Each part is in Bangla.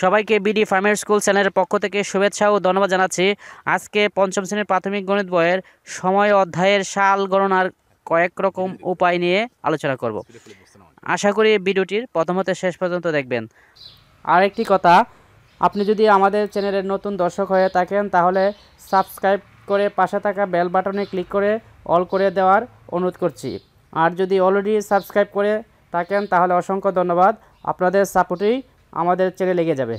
সবাইকে বিডি ফার্মের স্কুল চ্যানেলের পক্ষ থেকে শুভেচ্ছা ও ধন্যবাদ জানাচ্ছি আজকে পঞ্চম শ্রেণীর প্রাথমিক গণিত বইয়ের সময় অধ্যায়ের সাল গণনার কয়েক রকম উপায় নিয়ে আলোচনা করব আশা করি ভিডিওটির প্রথম হতে শেষ পর্যন্ত দেখবেন আরেকটি কথা আপনি যদি আমাদের চ্যানেলের নতুন দর্শক হয়ে থাকেন তাহলে সাবস্ক্রাইব করে পাশে থাকা বেল বাটনে ক্লিক করে অল করে দেওয়ার অনুরোধ করছি আর যদি অলরেডি সাবস্ক্রাইব করে থাকেন তাহলে অসংখ্য ধন্যবাদ আপনাদের সাপোর্টেই আমাদের চেনে লেগে যাবে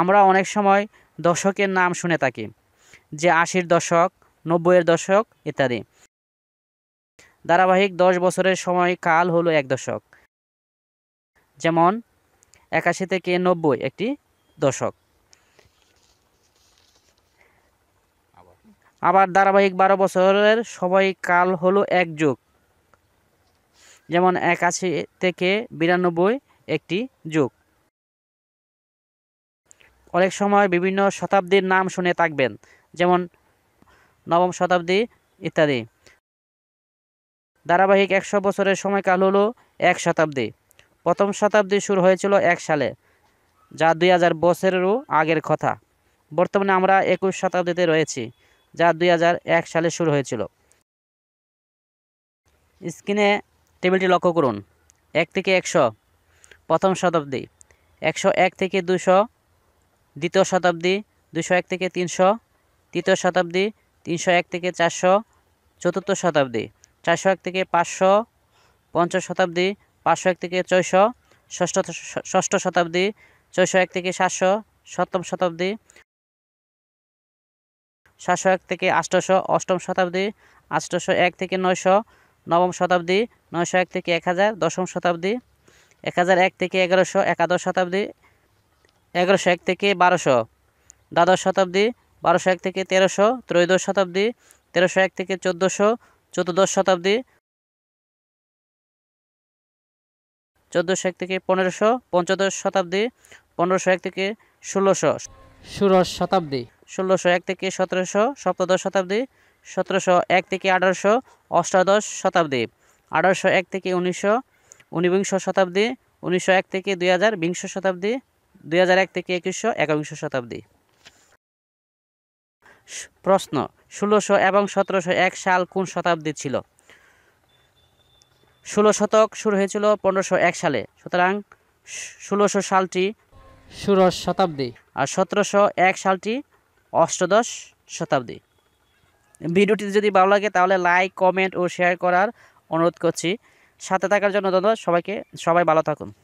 আমরা অনেক সময় দশকের নাম শুনে থাকি যে আশির দশক নব্বইয়ের দশক ইত্যাদি ধারাবাহিক দশ বছরের সময় কাল হলো এক দশক যেমন একাশি থেকে নব্বই একটি দশক আবার ধারাবাহিক বারো বছরের কাল হলো এক যুগ যেমন একাশি থেকে বিরানব্বই একটি যুগ অনেক সময় বিভিন্ন শতাব্দীর নাম শুনে থাকবেন যেমন নবম শতাব্দী ইত্যাদি ধারাবাহিক একশো বছরের সময়কাল হলো এক শতাব্দী প্রথম শতাব্দী শুরু হয়েছিল এক সালে যা দুই হাজার বছরেরও আগের কথা বর্তমানে আমরা একুশ শতাব্দীতে রয়েছি যা দুই সালে শুরু হয়েছিল স্ক্রিনে টেবিলটি লক্ষ্য করুন এক থেকে একশো প্রথম শতাব্দী একশো এক থেকে দুশো দ্বিতীয় শতাব্দী দুশো এক থেকে তিনশো তৃতীয় শতাব্দী তিনশো এক থেকে চারশো চতুর্থ শতাব্দী চারশো এক থেকে পাঁচশো পঞ্চম শতাব্দী পাঁচশো এক থেকে ছয়শো ষষ্ঠ ষষ্ঠ শতাব্দী ছয়শো এক থেকে সাতশো সপ্তম শতাব্দী সাতশো এক থেকে আষ্টশো অষ্টম শতাব্দী আষ্টশো এক থেকে নয়শো নবম শতাব্দী নয়শো এক থেকে এক হাজার দশম শতাব্দী এক হাজার এক থেকে এগারোশো একাদশ শতাব্দী এগারোশো এক থেকে বারোশো দ্বাদশ শতাব্দী বারোশো এক থেকে তেরোশো ত্রয়োদশ শতাব্দী তেরোশো এক থেকে চোদ্দোশো চতুর্দশ শতাব্দী চোদ্দোশো এক থেকে পনেরোশো পঞ্চদশ শতাব্দী পনেরোশো এক থেকে ষোলোশো ষোড়শ শতাব্দী ষোলোশো এক থেকে সতেরোশো সপ্তদশ শতাব্দী সতেরোশো এক থেকে আঠারোশো অষ্টাদশ শতাব্দী আঠারোশো এক থেকে উনিশশো ঊনবিংশ শতাব্দী উনিশশো এক থেকে দুই হাজার বিংশ শতাব্দী দুই হাজার এক থেকে একুশশো একবিংশ শতাব্দী প্রশ্ন ষোলোশো এবং সতেরোশো এক সাল কোন শতাব্দী ছিল ষোলো শতক শুরু হয়েছিল পনেরোশো এক সালে সুতরাং ষোলোশো সালটি ষোড়শ শতাব্দী আর সতেরোশো এক সালটি অষ্টদশ শতাব্দী ভিডিওটি যদি ভালো লাগে তাহলে লাইক কমেন্ট ও শেয়ার করার অনুরোধ করছি সাথে থাকার জন্য ধন্যবাদ সবাইকে সবাই ভালো থাকুন